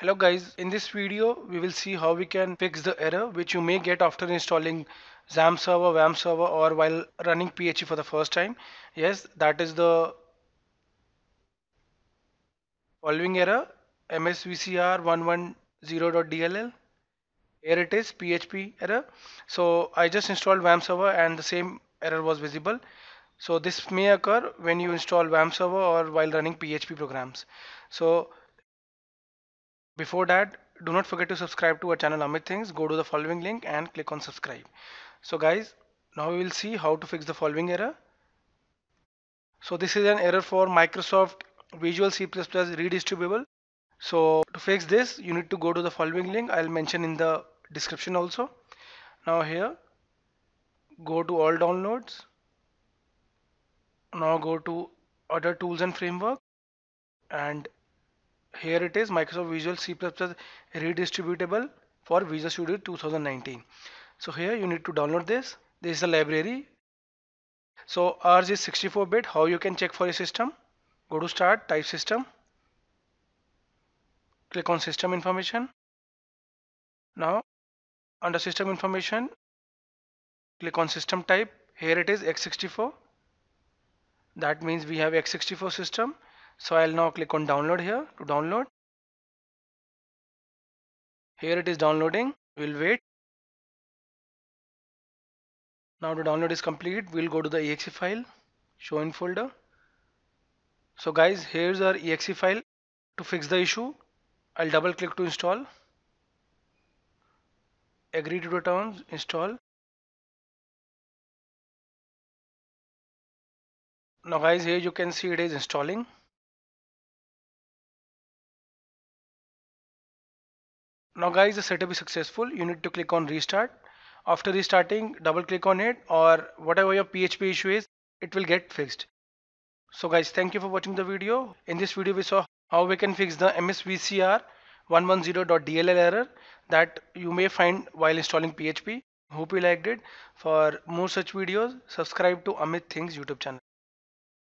Hello guys, in this video we will see how we can fix the error which you may get after installing XAMPP server, WAMP server or while running PHE for the first time. Yes, that is the following error msvcr110.dll. Here it is PHP error. So I just installed WAMP server and the same error was visible. So this may occur when you install WAMP server or while running PHP programs. So before that, do not forget to subscribe to our channel Amit Things. Go to the following link and click on subscribe. So guys, now we will see how to fix the following error. So this is an error for Microsoft Visual C++ redistributable. So to fix this, you need to go to the following link. I'll mention in the description also. Now here, go to all downloads. Now go to other tools and framework and here it is Microsoft Visual C++ redistributable for Visual Studio 2019 so here you need to download this this is a library so ours is 64 bit how you can check for your system go to start type system click on system information now under system information click on system type here it is x64 that means we have x64 system so I'll now click on download here to download. Here it is downloading. We'll wait. Now the download is complete. We'll go to the exe file, show in folder. So guys, here's our exe file. To fix the issue, I'll double click to install. Agree to the terms, install. Now guys, here you can see it is installing. Now guys the setup is successful you need to click on restart. After restarting double click on it or whatever your PHP issue is it will get fixed. So guys thank you for watching the video. In this video we saw how we can fix the MSVCR 110.dll error that you may find while installing PHP. Hope you liked it. For more such videos subscribe to Amit Things YouTube channel.